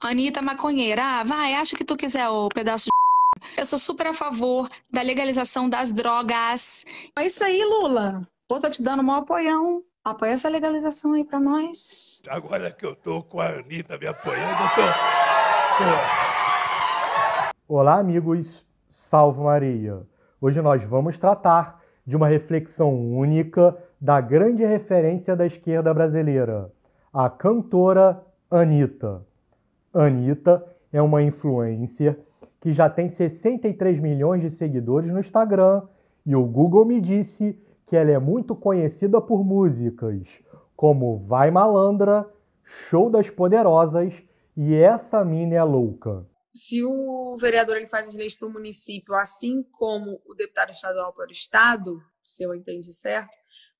Anitta maconheira, ah, vai, acha que tu quiser o pedaço de. Eu sou super a favor da legalização das drogas. É isso aí, Lula. Pô, tá te dando um apoião. Apoia essa legalização aí pra nós. Agora que eu tô com a Anitta me apoiando, eu tô. tô... Olá, amigos. Salve Maria. Hoje nós vamos tratar de uma reflexão única da grande referência da esquerda brasileira, a cantora Anitta. Anitta é uma influencer que já tem 63 milhões de seguidores no Instagram e o Google me disse que ela é muito conhecida por músicas como Vai Malandra, Show das Poderosas e Essa Mina é Louca. Se o vereador ele faz as leis para o município, assim como o deputado estadual para o estado, se eu entendi certo,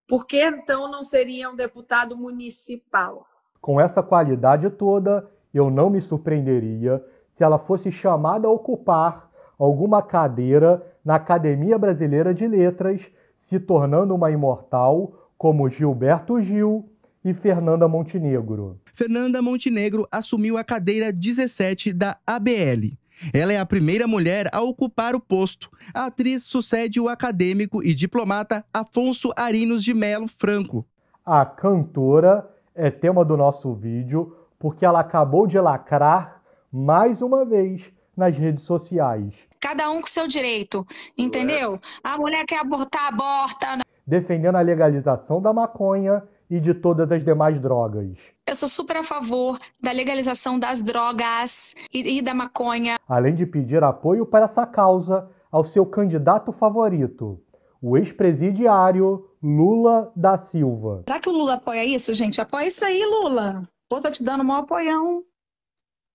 por que então não seria um deputado municipal? Com essa qualidade toda, eu não me surpreenderia se ela fosse chamada a ocupar alguma cadeira na Academia Brasileira de Letras, se tornando uma imortal como Gilberto Gil e Fernanda Montenegro. Fernanda Montenegro assumiu a cadeira 17 da ABL. Ela é a primeira mulher a ocupar o posto. A atriz sucede o acadêmico e diplomata Afonso Arinos de Melo Franco. A cantora é tema do nosso vídeo, porque ela acabou de lacrar mais uma vez nas redes sociais. Cada um com seu direito, entendeu? A mulher quer abortar, aborta. Né? Defendendo a legalização da maconha e de todas as demais drogas. Eu sou super a favor da legalização das drogas e, e da maconha. Além de pedir apoio para essa causa ao seu candidato favorito, o ex-presidiário Lula da Silva. Será que o Lula apoia isso, gente? Apoia isso aí, Lula. Pô, te dando um apoião.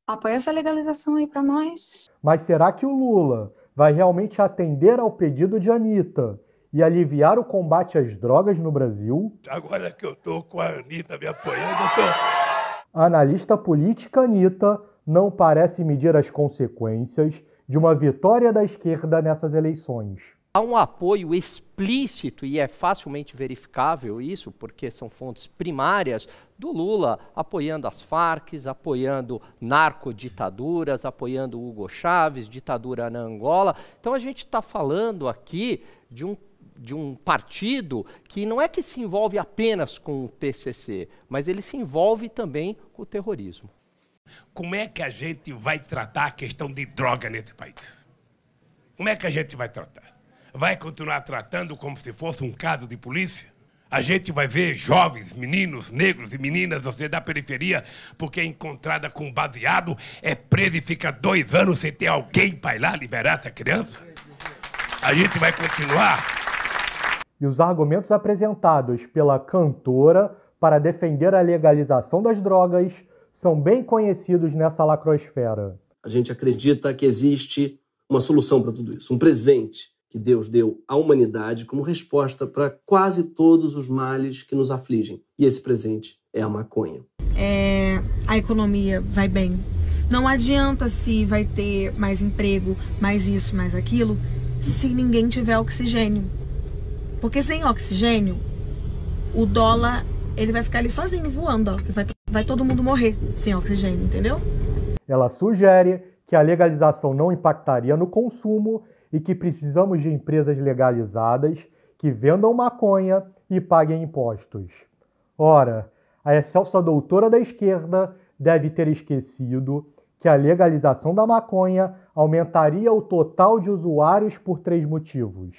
Apoia essa legalização aí para nós. Mas será que o Lula vai realmente atender ao pedido de Anitta e aliviar o combate às drogas no Brasil? Agora que eu tô com a Anitta me apoiando, eu tô... analista política Anitta não parece medir as consequências de uma vitória da esquerda nessas eleições. Há um apoio explícito, e é facilmente verificável isso, porque são fontes primárias, do Lula apoiando as Farc, apoiando narcoditaduras, apoiando Hugo Chávez, ditadura na Angola. Então a gente está falando aqui de um de um partido que não é que se envolve apenas com o PCC, mas ele se envolve também com o terrorismo. Como é que a gente vai tratar a questão de droga nesse país? Como é que a gente vai tratar? vai continuar tratando como se fosse um caso de polícia? A gente vai ver jovens, meninos, negros e meninas, você da periferia, porque é encontrada com baseado, é presa e fica dois anos sem ter alguém para ir lá liberar essa criança? A gente vai continuar. E os argumentos apresentados pela cantora para defender a legalização das drogas são bem conhecidos nessa lacrosfera. A gente acredita que existe uma solução para tudo isso, um presente que Deus deu à humanidade como resposta para quase todos os males que nos afligem. E esse presente é a maconha. É, a economia vai bem. Não adianta se vai ter mais emprego, mais isso, mais aquilo, se ninguém tiver oxigênio. Porque sem oxigênio, o dólar ele vai ficar ali sozinho voando, ó, vai, vai todo mundo morrer sem oxigênio, entendeu? Ela sugere que a legalização não impactaria no consumo e que precisamos de empresas legalizadas que vendam maconha e paguem impostos. Ora, a excelsa doutora da esquerda deve ter esquecido que a legalização da maconha aumentaria o total de usuários por três motivos.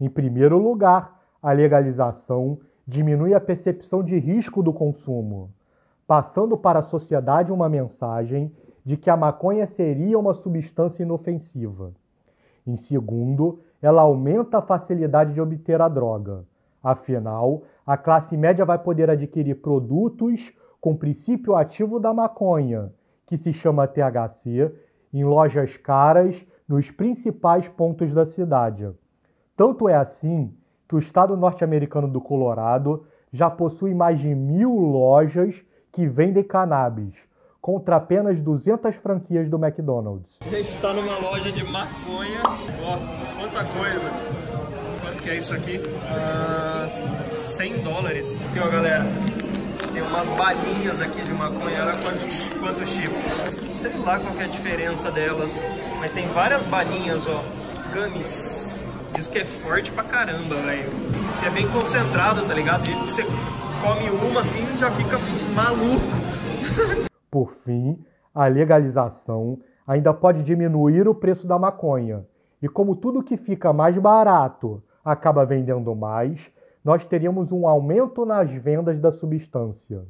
Em primeiro lugar, a legalização diminui a percepção de risco do consumo, passando para a sociedade uma mensagem de que a maconha seria uma substância inofensiva. Em segundo, ela aumenta a facilidade de obter a droga. Afinal, a classe média vai poder adquirir produtos com princípio ativo da maconha, que se chama THC, em lojas caras nos principais pontos da cidade. Tanto é assim que o estado norte-americano do Colorado já possui mais de mil lojas que vendem cannabis, contra apenas 200 franquias do McDonald's. A gente está numa loja de maconha. Ó, oh, quanta coisa. Quanto que é isso aqui? Uh, ah, 100 dólares. Aqui, ó, galera. Tem umas balinhas aqui de maconha. Olha quantos, quantos tipos. Sei lá qual é a diferença delas. Mas tem várias balinhas, ó. Gummies. Diz que é forte pra caramba, velho. Que é bem concentrado, tá ligado? Diz que você come uma assim e já fica maluco. Por fim, a legalização ainda pode diminuir o preço da maconha. E como tudo que fica mais barato acaba vendendo mais, nós teríamos um aumento nas vendas da substância.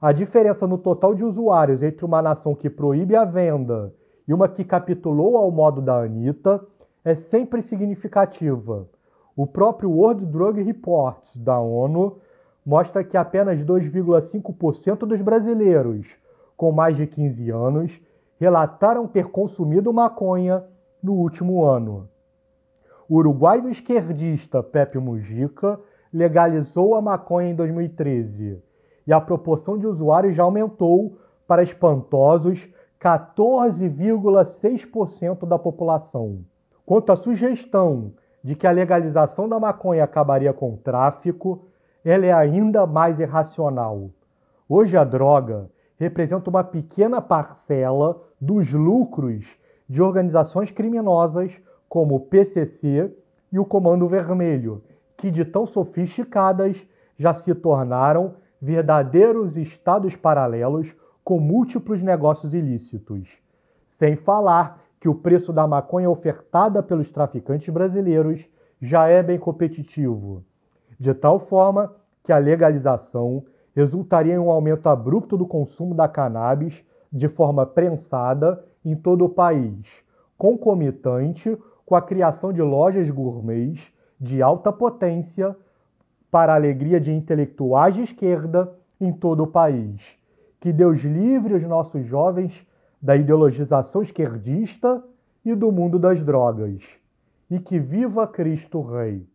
A diferença no total de usuários entre uma nação que proíbe a venda e uma que capitulou ao modo da Anitta é sempre significativa. O próprio World Drug Report da ONU mostra que apenas 2,5% dos brasileiros com mais de 15 anos relataram ter consumido maconha no último ano. O Uruguai do esquerdista Pepe Mujica legalizou a maconha em 2013 e a proporção de usuários já aumentou para espantosos 14,6% da população. Quanto à sugestão de que a legalização da maconha acabaria com o tráfico, ela é ainda mais irracional. Hoje a droga representa uma pequena parcela dos lucros de organizações criminosas como o PCC e o Comando Vermelho, que de tão sofisticadas já se tornaram verdadeiros estados paralelos com múltiplos negócios ilícitos. Sem falar que o preço da maconha ofertada pelos traficantes brasileiros já é bem competitivo de tal forma que a legalização resultaria em um aumento abrupto do consumo da cannabis de forma prensada em todo o país, concomitante com a criação de lojas gourmets de alta potência para a alegria de intelectuais de esquerda em todo o país. Que Deus livre os nossos jovens da ideologização esquerdista e do mundo das drogas. E que viva Cristo Rei!